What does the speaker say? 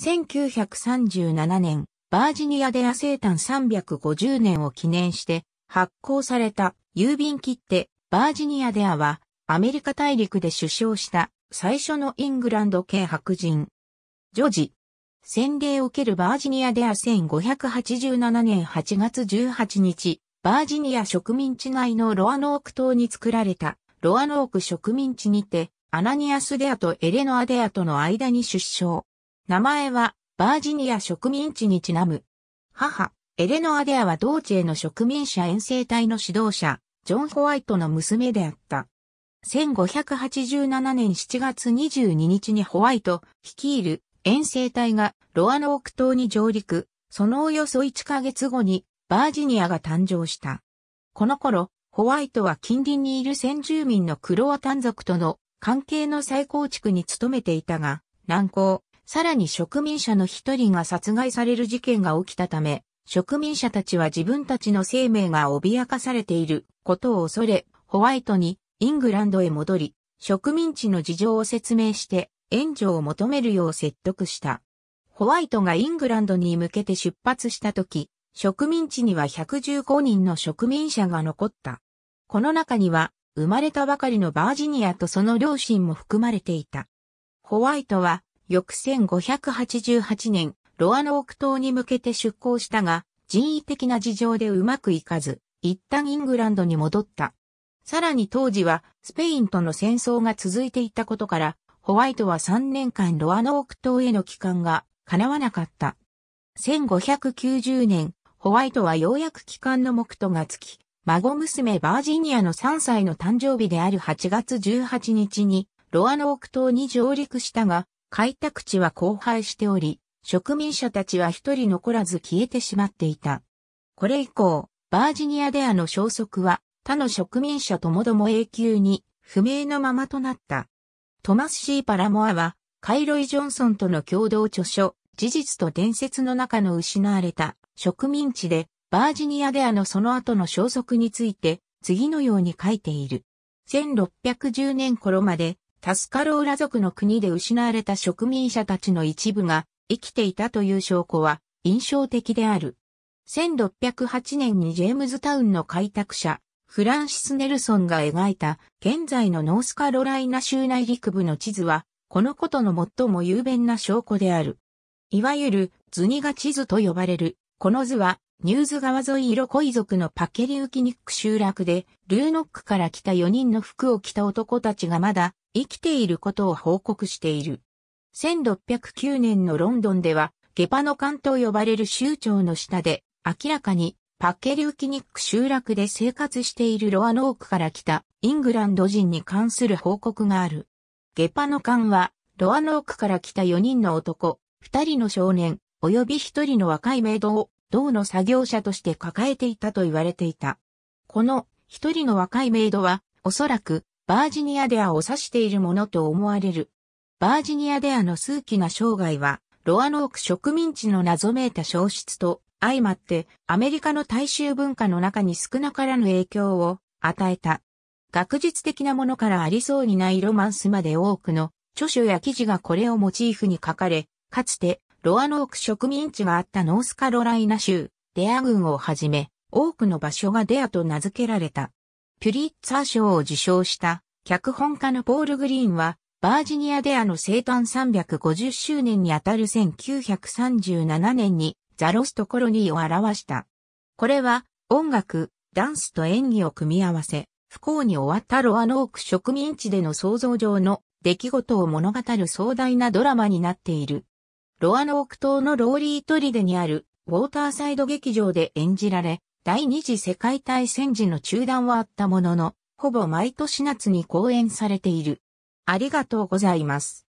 1937年、バージニアデア生誕350年を記念して発行された郵便切手バージニアデアはアメリカ大陸で首相した最初のイングランド系白人。ジョジ。洗礼を受けるバージニアデア1587年8月18日、バージニア植民地内のロアノーク島に作られたロアノーク植民地にて、アナニアス・デアとエレノア・デアとの間に出生。名前は、バージニア植民地にちなむ。母、エレノア・デアは同地への植民者遠征隊の指導者、ジョン・ホワイトの娘であった。1587年7月22日にホワイト率いる遠征隊がロアノーク島に上陸、そのおよそ1ヶ月後にバージニアが誕生した。この頃、ホワイトは近隣にいる先住民のクロアタン族との関係の再構築に努めていたが、難航、さらに植民者の一人が殺害される事件が起きたため、植民者たちは自分たちの生命が脅かされていることを恐れ、ホワイトにイングランドへ戻り、植民地の事情を説明して援助を求めるよう説得した。ホワイトがイングランドに向けて出発した時、植民地には115人の植民者が残った。この中には生まれたばかりのバージニアとその両親も含まれていた。ホワイトは翌1588年、ロアノーク島に向けて出港したが、人為的な事情でうまくいかず、一旦イングランドに戻った。さらに当時はスペインとの戦争が続いていたことから、ホワイトは3年間ロアノーク島への帰還が叶わなかった。1590年、ホワイトはようやく帰還の目途がつき、孫娘バージニアの3歳の誕生日である8月18日に、ロアノーク島に上陸したが、開拓地は荒廃しており、植民者たちは一人残らず消えてしまっていた。これ以降、バージニアデアの消息は他の植民者ともども永久に不明のままとなった。トマス・シー・パラモアは、カイロイ・ジョンソンとの共同著書、事実と伝説の中の失われた植民地で、バージニアデアのその後の消息について、次のように書いている。1610年頃まで、タスカローラ族の国で失われた植民者たちの一部が生きていたという証拠は印象的である。1608年にジェームズタウンの開拓者、フランシス・ネルソンが描いた現在のノースカロライナ州内陸部の地図は、このことの最も雄弁な証拠である。いわゆる図にが地図と呼ばれる、この図はニューズ川沿い色い族のパケリウキニック集落で、ルーノックから来た4人の服を着た男たちがまだ生きていることを報告している。1609年のロンドンでは、ゲパの艦と呼ばれる州長の下で、明らかにパッケリウキニック集落で生活しているロアノークから来たイングランド人に関する報告がある。ゲパの艦は、ロアノークから来た4人の男、2人の少年、及び1人の若いメイドを銅の作業者として抱えていたと言われていた。この一人の若いメイドは、おそらくバージニアデアを指しているものと思われる。バージニアデアの数奇な生涯は、ロアノーク植民地の謎めいた消失と相まってアメリカの大衆文化の中に少なからぬ影響を与えた。学術的なものからありそうにないロマンスまで多くの著書や記事がこれをモチーフに書かれ、かつてロアノーク植民地があったノースカロライナ州、デア郡をはじめ、多くの場所がデアと名付けられた。ピュリッツァー賞を受賞した脚本家のポール・グリーンは、バージニアデアの生誕350周年にあたる1937年にザロストコロニーを表した。これは音楽、ダンスと演技を組み合わせ、不幸に終わったロアノーク植民地での想像上の出来事を物語る壮大なドラマになっている。ロアノーク島のローリートリデにあるウォーターサイド劇場で演じられ、第二次世界大戦時の中断はあったものの、ほぼ毎年夏に公演されている。ありがとうございます。